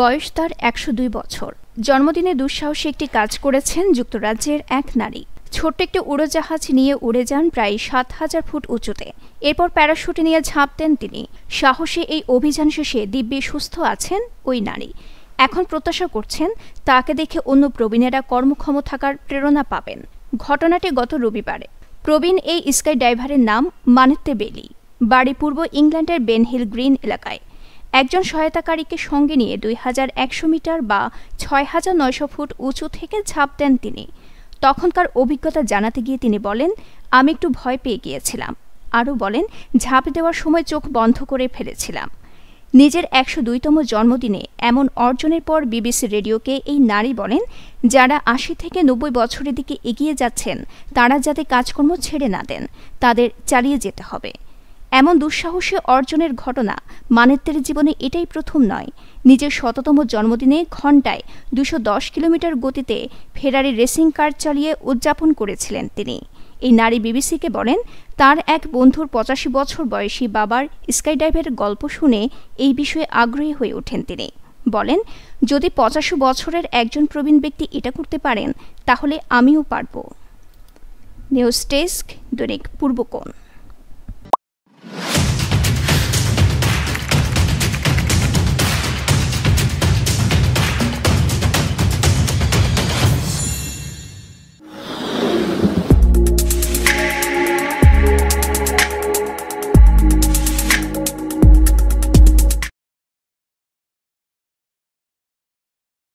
বয়স তার একশো দুই বছর জন্মদিনে দুঃসাহসী একটি কাজ করেছেন যুক্তরাজ্যের এক নারী ছোট্ট একটি উড়োজাহাজ নিয়ে উড়ে যান প্রায় সাত হাজার ফুট উঁচুতে এরপর প্যারাশুটে নিয়ে ঝাঁপ দেন তিনি সাহসে এই অভিযান শেষে দিব্যি সুস্থ আছেন ওই নারী এখন প্রত্যাশা করছেন তাকে দেখে অন্য প্রবীণেরা কর্মক্ষম থাকার প্রেরণা পাবেন ঘটনাটি গত রবিবারে প্রবীণ এই স্কাই ড্রাইভারের নাম মানেত্তে বেলি বাড়ি পূর্ব ইংল্যান্ডের বেনহিল গ্রিন এলাকায় একজন সহায়তাকারীকে সঙ্গে নিয়ে দুই হাজার একশো মিটার বা ছয় হাজার নয়শো ফুট উঁচু থেকে ঝাঁপ দেন তিনি তখনকার অভিজ্ঞতা জানাতে গিয়ে তিনি বলেন আমি একটু ভয় পেয়ে গিয়েছিলাম আরও বলেন ঝাঁপ দেওয়ার সময় চোখ বন্ধ করে ফেলেছিলাম নিজের একশো দুইতম জন্মদিনে এমন অর্জনের পর বিবিসি রেডিওকে এই নারী বলেন যারা আশি থেকে নব্বই বছরের দিকে এগিয়ে যাচ্ছেন তারা যাতে কাজকর্ম ছেড়ে না দেন তাদের চালিয়ে যেতে হবে এমন দুঃসাহসী অর্জনের ঘটনা মানেত্তের জীবনে এটাই প্রথম নয় নিজের শততম জন্মদিনে ঘণ্টায় দুশো কিলোমিটার গতিতে ফেরারি রেসিং কার চালিয়ে উদযাপন করেছিলেন তিনি এই নারী বিবিসিকে বলেন তার এক বন্ধুর পঁচাশি বছর বয়সী বাবার স্কাইডাইভের গল্প শুনে এই বিষয়ে আগ্রহী হয়ে ওঠেন তিনি বলেন যদি পঁচাশি বছরের একজন প্রবীণ ব্যক্তি এটা করতে পারেন তাহলে আমিও পারব নিউজ ডেস্ক দৈনিক পূর্বকোণ